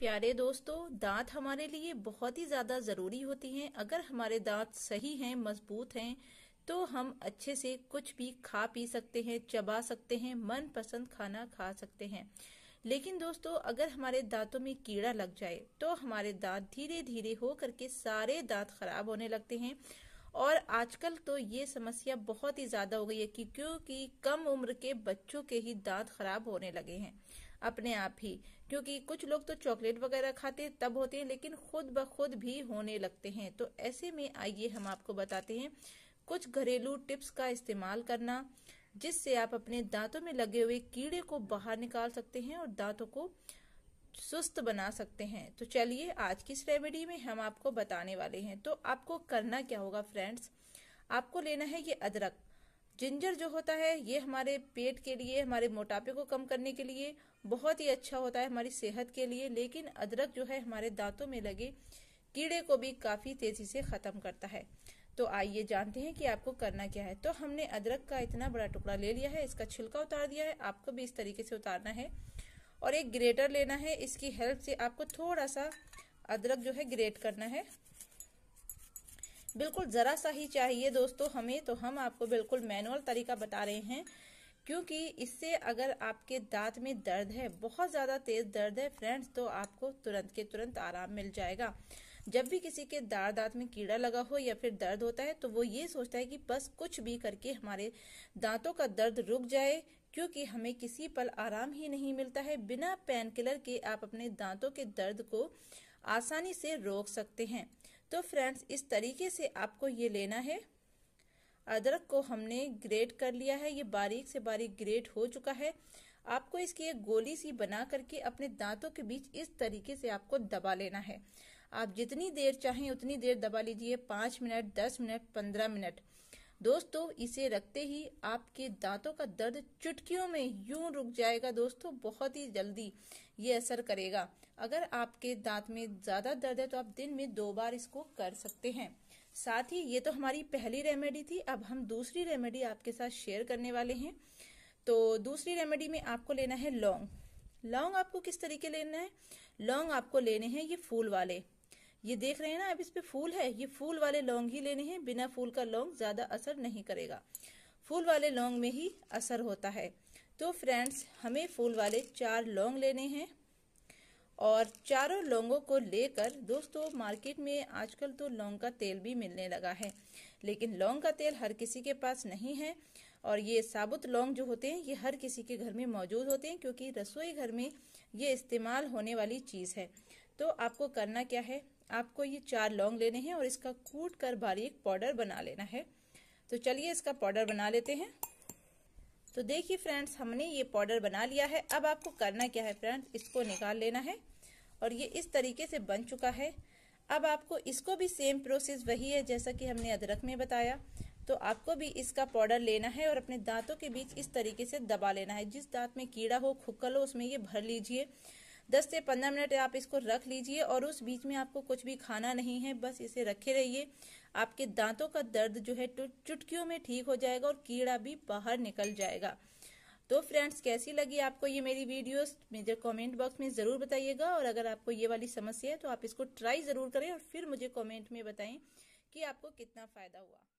प्यारे दोस्तों दांत हमारे लिए बहुत ही ज़्यादा ज़रूरी होती हैं अगर हमारे दांत सही हैं मजबूत हैं तो हम अच्छे से कुछ भी खा पी सकते हैं चबा सकते हैं मन पसंद खाना खा सकते हैं लेकिन दोस्तों अगर हमारे दांतों में कीड़ा लग जाए तो हमारे दांत धीरे धीरे हो करके सारे दांत खराब होने लगते हैं और आजकल तो ये समस्या बहुत ही ज्यादा हो गई है कि क्योंकि कम उम्र के बच्चों के ही दांत खराब होने लगे हैं अपने आप ही क्योंकि कुछ लोग तो चॉकलेट वगैरह खाते तब होते हैं लेकिन खुद ब खुद भी होने लगते हैं तो ऐसे में आइए हम आपको बताते हैं कुछ घरेलू टिप्स का इस्तेमाल करना जिससे आप अपने दांतों में लगे हुए कीड़े को बाहर निकाल सकते हैं और दांतों को सुस्त बना सकते हैं तो चलिए आज की इस रेमेडी में हम आपको बताने वाले हैं तो आपको करना क्या होगा फ्रेंड्स आपको लेना है ये अदरक जिंजर जो होता है ये हमारे पेट के लिए हमारे मोटापे को कम करने के लिए बहुत ही अच्छा होता है हमारी सेहत के लिए लेकिन अदरक जो है हमारे दांतों में लगे कीड़े को भी काफी तेजी से खत्म करता है तो आइए जानते हैं कि आपको करना क्या है तो हमने अदरक का इतना बड़ा टुकड़ा ले लिया है इसका छिलका उतार दिया है आपको भी इस तरीके से उतारना है और एक ग्रेटर लेना है इसकी हेल्प से आपको थोड़ा सा अदरक जो है ग्रेट करना है बिल्कुल ज़रा सा ही चाहिए दोस्तों हमें तो हम आपको बिल्कुल मैनुअल तरीका बता रहे हैं क्योंकि इससे अगर आपके दांत में दर्द है बहुत ज़्यादा तेज़ दर्द है फ्रेंड्स तो आपको तुरंत के तुरंत आराम मिल जाएगा जब भी किसी के दार दांत में कीड़ा लगा हो या फिर दर्द होता है तो वो ये सोचता है कि बस कुछ भी करके हमारे दांतों का दर्द रुक जाए क्योंकि हमें किसी पल आराम ही नहीं मिलता है बिना पेन किलर के आप अपने दांतों के दर्द को आसानी से रोक सकते हैं तो फ्रेंड्स इस तरीके से आपको ये लेना है अदरक को हमने ग्रेट कर लिया है ये बारीक से बारीक ग्रेट हो चुका है आपको इसकी एक गोली सी बना करके अपने दांतों के बीच इस तरीके से आपको दबा लेना है आप जितनी देर चाहें उतनी देर दबा लीजिए पाँच मिनट दस मिनट पंद्रह मिनट दोस्तों इसे रखते ही आपके दांतों का दर्द चुटकियों में यूं रुक जाएगा दोस्तों बहुत ही जल्दी ये असर करेगा अगर आपके दांत में ज़्यादा दर्द है तो आप दिन में दो बार इसको कर सकते हैं साथ ही ये तो हमारी पहली रेमेडी थी अब हम दूसरी रेमेडी आपके साथ शेयर करने वाले हैं तो दूसरी रेमेडी में आपको लेना है लौंग लौंग आपको किस तरीके लेना है लौंग आपको लेने हैं ये फूल वाले ये देख रहे हैं ना अब इस पे फूल है ये फूल वाले लौंग ही लेने हैं बिना फूल का लौंग ज्यादा असर नहीं करेगा फूल वाले लौंग में ही असर होता है तो फ्रेंड्स हमें फूल वाले चार लौंग लेने हैं और चारों लौंगों को लेकर दोस्तों मार्केट में आजकल तो लौंग का तेल भी मिलने लगा है लेकिन लौंग का तेल हर किसी के पास नहीं है और ये साबुत लौंग जो होते हैं ये हर किसी के घर में मौजूद होते हैं क्योंकि रसोई घर में ये इस्तेमाल होने वाली चीज़ है तो आपको करना क्या है आपको ये चार लौंग लेने हैं और इसका कूट कर बारीक पाउडर बना लेना है तो चलिए इसका पाउडर बना लेते हैं तो देखिए फ्रेंड्स हमने ये पाउडर बना लिया है अब आपको करना क्या है फ्रेंड्स इसको निकाल लेना है और ये इस तरीके से बन चुका है अब आपको इसको भी सेम प्रोसेस वही है जैसा कि हमने अदरक में बताया तो आपको भी इसका पाउडर लेना है और अपने दांतों के बीच इस तरीके से दबा लेना है जिस दांत में कीड़ा हो खुक्कल हो उसमें ये भर लीजिए 10 से 15 मिनट आप इसको रख लीजिए और उस बीच में आपको कुछ भी खाना नहीं है बस इसे रखे रहिए आपके दांतों का दर्द जो है चुटकियों में ठीक हो जाएगा और कीड़ा भी बाहर निकल जाएगा तो फ्रेंड्स कैसी लगी आपको ये मेरी वीडियोस मुझे कमेंट बॉक्स में ज़रूर बताइएगा और अगर आपको ये वाली समस्या है तो आप इसको ट्राई ज़रूर करें और फिर मुझे कमेंट में बताएं कि आपको कितना फ़ायदा हुआ